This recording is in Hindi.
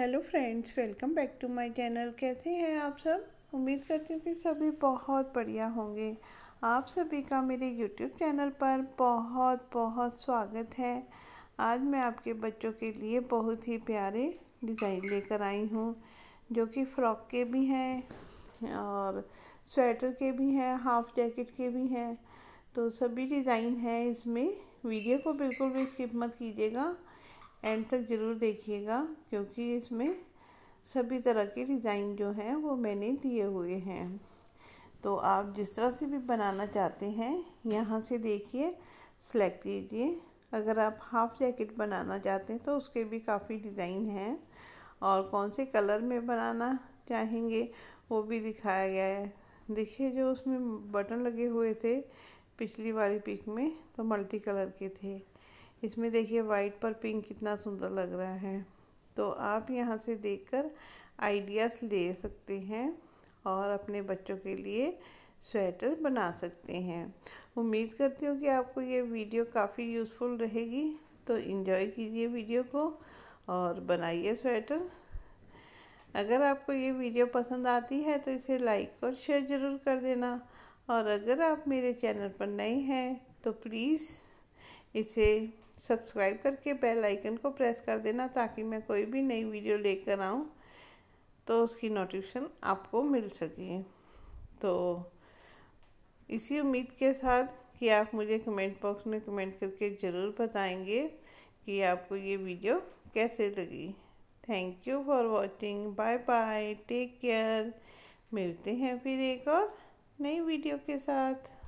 hello friends welcome back to my channel कैसे हैं आप सब उम्मीद करती हूँ कि सभी बहुत बढ़िया होंगे आप सभी का मेरे यूट्यूब चैनल पर बहुत बहुत स्वागत है आज मैं आपके बच्चों के लिए बहुत ही प्यारे डिज़ाइन लेकर आई हूँ जो कि फ़्रॉक के भी हैं और स्वेटर के भी हैं हाफ़ जैकेट के भी हैं तो सभी डिज़ाइन हैं इसमें वीडियो को बिल्कुल भी स्किप मत कीजिएगा एंड तक ज़रूर देखिएगा क्योंकि इसमें सभी तरह के डिज़ाइन जो हैं वो मैंने दिए हुए हैं तो आप जिस तरह से भी बनाना चाहते हैं यहाँ से देखिए सेलेक्ट कीजिए अगर आप हाफ जैकेट बनाना चाहते हैं तो उसके भी काफ़ी डिज़ाइन हैं और कौन से कलर में बनाना चाहेंगे वो भी दिखाया गया है देखिए जो उसमें बटन लगे हुए थे पिछली वाली पिक में तो मल्टी कलर के थे इसमें देखिए वाइट पर पिंक कितना सुंदर लग रहा है तो आप यहाँ से देखकर आइडियाज़ ले सकते हैं और अपने बच्चों के लिए स्वेटर बना सकते हैं उम्मीद करती हूँ कि आपको ये वीडियो काफ़ी यूज़फुल रहेगी तो इन्जॉय कीजिए वीडियो को और बनाइए स्वेटर अगर आपको ये वीडियो पसंद आती है तो इसे लाइक और शेयर ज़रूर कर देना और अगर आप मेरे चैनल पर नए हैं तो प्लीज़ इसे सब्सक्राइब करके बेल आइकन को प्रेस कर देना ताकि मैं कोई भी नई वीडियो लेकर आऊँ तो उसकी नोटिफिकेशन आपको मिल सके तो इसी उम्मीद के साथ कि आप मुझे कमेंट बॉक्स में कमेंट करके ज़रूर बताएंगे कि आपको ये वीडियो कैसे लगी thank you for watching bye bye take care मिलते हैं फिर एक और नई वीडियो के साथ